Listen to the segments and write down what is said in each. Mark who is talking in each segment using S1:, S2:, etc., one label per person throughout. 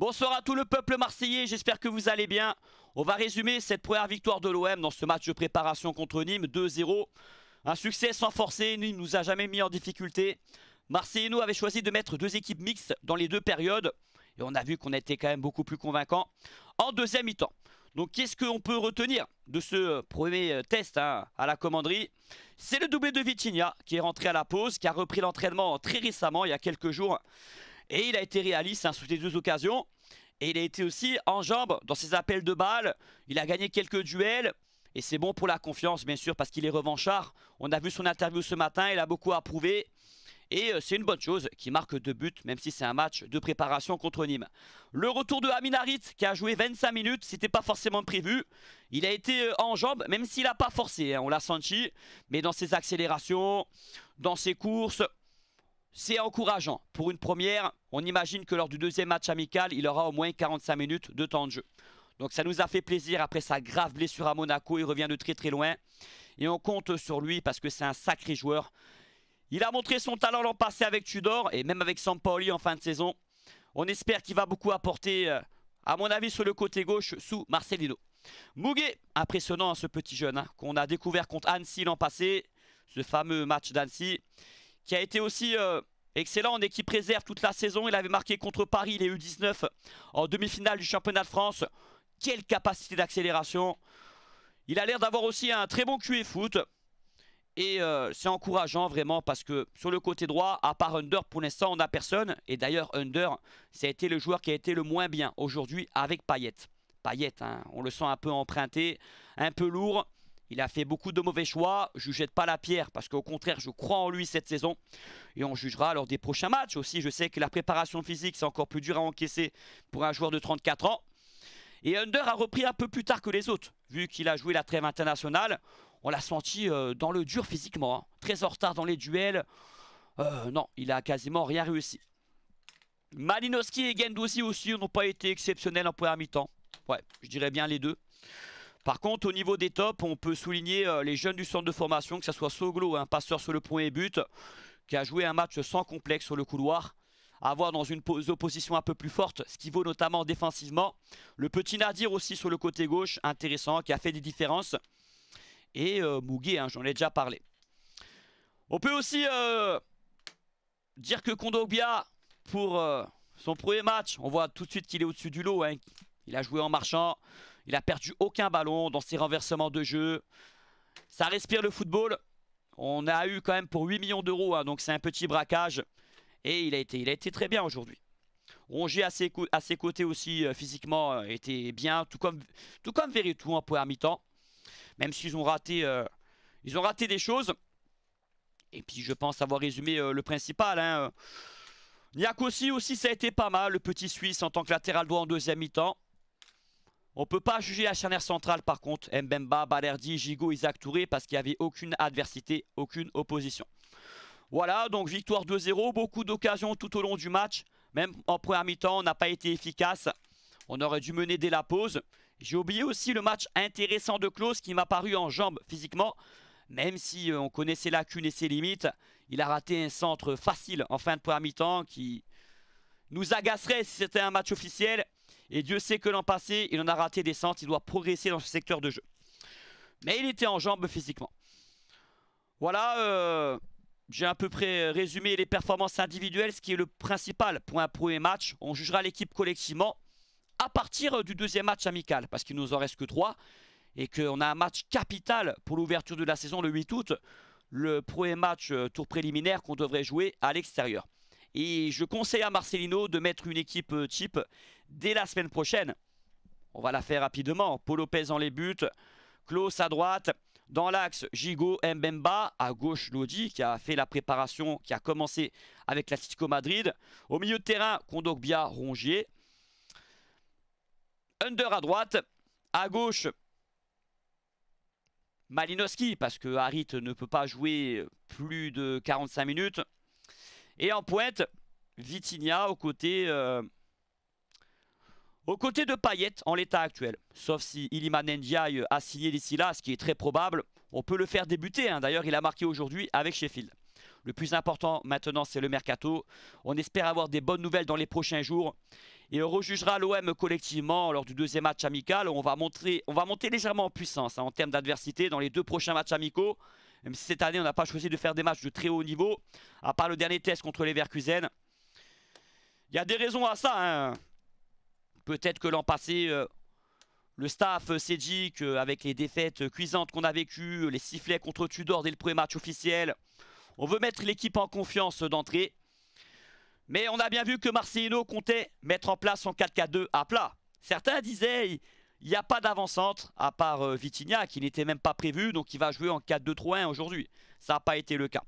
S1: Bonsoir à tout le peuple marseillais, j'espère que vous allez bien. On va résumer cette première victoire de l'OM dans ce match de préparation contre Nîmes, 2-0. Un succès sans forcer, Nîmes nous a jamais mis en difficulté. nous avait choisi de mettre deux équipes mixtes dans les deux périodes. Et on a vu qu'on était quand même beaucoup plus convaincant en deuxième mi-temps. Donc qu'est-ce qu'on peut retenir de ce premier test hein, à la commanderie C'est le doublé de Vitinha qui est rentré à la pause, qui a repris l'entraînement très récemment, il y a quelques jours. Et il a été réaliste hein, sous les deux occasions. Et il a été aussi en jambe dans ses appels de balles. Il a gagné quelques duels. Et c'est bon pour la confiance, bien sûr, parce qu'il est revanchard. On a vu son interview ce matin, il a beaucoup approuvé. Et euh, c'est une bonne chose qui marque deux buts, même si c'est un match de préparation contre Nîmes. Le retour de Aminarit, qui a joué 25 minutes, c'était pas forcément prévu. Il a été euh, en jambe, même s'il n'a pas forcé, hein, on l'a senti. Mais dans ses accélérations, dans ses courses, c'est encourageant. Pour une première, on imagine que lors du deuxième match amical, il aura au moins 45 minutes de temps de jeu. Donc ça nous a fait plaisir après sa grave blessure à Monaco. Il revient de très très loin. Et on compte sur lui parce que c'est un sacré joueur. Il a montré son talent l'an passé avec Tudor et même avec Sampaoli en fin de saison. On espère qu'il va beaucoup apporter, euh, à mon avis, sur le côté gauche sous Marcelino. Mouguet, impressionnant hein, ce petit jeune hein, qu'on a découvert contre Annecy l'an passé. Ce fameux match d'Annecy qui a été aussi euh, excellent en équipe réserve toute la saison. Il avait marqué contre Paris les U19 en demi-finale du championnat de France. Quelle capacité d'accélération Il a l'air d'avoir aussi un très bon QF e foot. Et euh, c'est encourageant vraiment parce que sur le côté droit, à part Under, pour l'instant, on n'a personne. Et d'ailleurs, Under, ça été le joueur qui a été le moins bien aujourd'hui avec Payet. Payet, hein, on le sent un peu emprunté, un peu lourd. Il a fait beaucoup de mauvais choix. Je ne jette pas la pierre parce qu'au contraire, je crois en lui cette saison. Et on jugera lors des prochains matchs aussi. Je sais que la préparation physique, c'est encore plus dur à encaisser pour un joueur de 34 ans. Et Under a repris un peu plus tard que les autres, vu qu'il a joué la trêve internationale. On l'a senti euh, dans le dur physiquement, hein. très en retard dans les duels. Euh, non, il a quasiment rien réussi. Malinowski et Gendouzi aussi n'ont pas été exceptionnels en première mi-temps. Ouais, je dirais bien les deux. Par contre, au niveau des tops, on peut souligner euh, les jeunes du centre de formation, que ce soit Soglo, un hein, passeur sur le point but, qui a joué un match sans complexe sur le couloir avoir dans une opposition un peu plus forte, ce qui vaut notamment défensivement. Le petit Nadir aussi sur le côté gauche, intéressant, qui a fait des différences. Et euh, hein, j'en ai déjà parlé. On peut aussi euh, dire que Kondogbia, pour euh, son premier match, on voit tout de suite qu'il est au-dessus du lot. Hein, il a joué en marchant. Il a perdu aucun ballon dans ses renversements de jeu. Ça respire le football. On a eu quand même pour 8 millions d'euros, hein, donc c'est un petit braquage. Et il a été, il a été très bien aujourd'hui. Rongier à ses, côtés aussi euh, physiquement euh, était bien, tout comme, tout comme Veretout en première mi-temps. Même s'ils ont raté, euh, ils ont raté des choses. Et puis je pense avoir résumé le principal. Hein, aussi aussi, ça a été pas mal, le petit Suisse en tant que latéral droit en deuxième mi-temps. On peut pas juger la charnière centrale par contre, Mbemba, Balerdi, Gigot, Isaac Touré, parce qu'il n'y avait aucune adversité, aucune opposition. Voilà, donc victoire 2-0, beaucoup d'occasions tout au long du match. Même en première mi-temps, on n'a pas été efficace. On aurait dû mener dès la pause. J'ai oublié aussi le match intéressant de Klaus qui m'a paru en jambes physiquement. Même si euh, on connaissait ses lacunes et ses limites, il a raté un centre facile en fin de première mi-temps qui nous agacerait si c'était un match officiel. Et Dieu sait que l'an passé, il en a raté des centres. Il doit progresser dans ce secteur de jeu. Mais il était en jambes physiquement. Voilà, euh, j'ai à peu près résumé les performances individuelles, ce qui est le principal pour un premier match. On jugera l'équipe collectivement à partir du deuxième match amical, parce qu'il nous en reste que trois, et qu'on a un match capital pour l'ouverture de la saison le 8 août, le premier match euh, tour préliminaire qu'on devrait jouer à l'extérieur. Et je conseille à Marcelino de mettre une équipe euh, type dès la semaine prochaine. On va la faire rapidement. Paul Lopez dans les buts. Klaus à droite. Dans l'axe, Gigo Mbemba. À gauche, Lodi qui a fait la préparation, qui a commencé avec la l'Atlético Madrid. Au milieu de terrain, Kondogbia, Rongier. Under à droite. À gauche, Malinowski, parce que Harit ne peut pas jouer plus de 45 minutes. Et en pointe, Vitinha au côté euh, aux côtés de Payet en l'état actuel. Sauf si Iliman Ndiaye a signé d'ici là, ce qui est très probable. On peut le faire débuter. Hein. D'ailleurs, il a marqué aujourd'hui avec Sheffield. Le plus important maintenant, c'est le mercato. On espère avoir des bonnes nouvelles dans les prochains jours. Et on rejugera l'OM collectivement lors du deuxième match amical. On va, montrer, on va monter légèrement en puissance hein, en termes d'adversité dans les deux prochains matchs amicaux. Même si cette année, on n'a pas choisi de faire des matchs de très haut niveau, à part le dernier test contre les Verkusen. Il y a des raisons à ça. Hein. Peut-être que l'an passé, euh, le staff euh, dit avec les défaites euh, cuisantes qu'on a vécues, les sifflets contre Tudor dès le premier match officiel, on veut mettre l'équipe en confiance d'entrée. Mais on a bien vu que Marcelino comptait mettre en place son 4-4-2 à plat. Certains disaient, il n'y a pas d'avant-centre, à part Vitinha, qui n'était même pas prévu, donc il va jouer en 4-2-3-1 aujourd'hui. Ça n'a pas été le cas.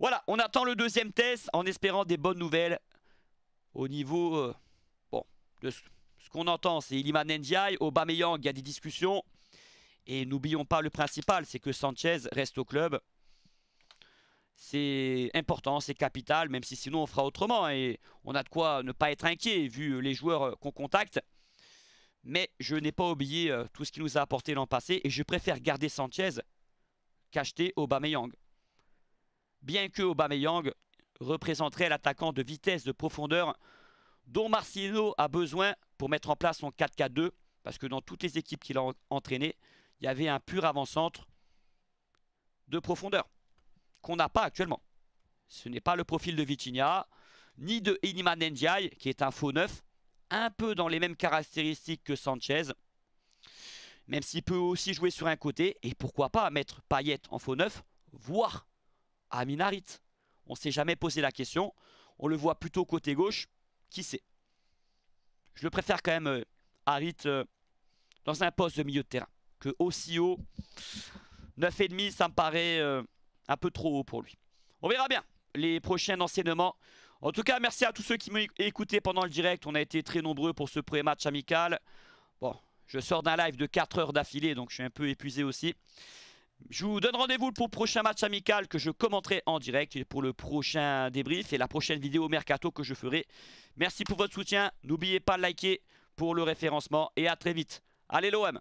S1: Voilà, on attend le deuxième test en espérant des bonnes nouvelles au niveau ce, qu'on entend, c'est Iliman Ndiaye, Aubameyang, il y a des discussions. Et n'oublions pas le principal, c'est que Sanchez reste au club. C'est important, c'est capital, même si sinon on fera autrement. Et on a de quoi ne pas être inquiet, vu les joueurs euh, qu'on contacte. Mais je n'ai pas oublié euh, tout ce qu'il nous a apporté l'an passé. Et je préfère garder Sanchez qu'acheter Aubameyang. Bien que Aubameyang représenterait l'attaquant de vitesse, de profondeur dont Marcelo a besoin pour mettre en place son 4-4-2, parce que dans toutes les équipes qu'il a entraînées, il y avait un pur avant-centre de profondeur, qu'on n'a pas actuellement. Ce n'est pas le profil de Vitinha, ni de Inima Ndiaye, qui est un faux neuf, un peu dans les mêmes caractéristiques que Sanchez, même s'il peut aussi jouer sur un côté, et pourquoi pas mettre Payet en faux neuf, voire Aminarit. On ne s'est jamais posé la question, on le voit plutôt côté gauche, qui sait Je le préfère quand même à euh, euh, dans un poste de milieu de terrain. Que aussi haut, 9,5, ça me paraît euh, un peu trop haut pour lui. On verra bien les prochains enseignements. En tout cas, merci à tous ceux qui m'ont écouté pendant le direct. On a été très nombreux pour ce premier match amical. Bon, je sors d'un live de 4 heures d'affilée, donc je suis un peu épuisé aussi. Je vous donne rendez-vous pour le prochain match amical que je commenterai en direct pour le prochain débrief et la prochaine vidéo mercato que je ferai. Merci pour votre soutien. N'oubliez pas de liker pour le référencement et à très vite. Allez l'OM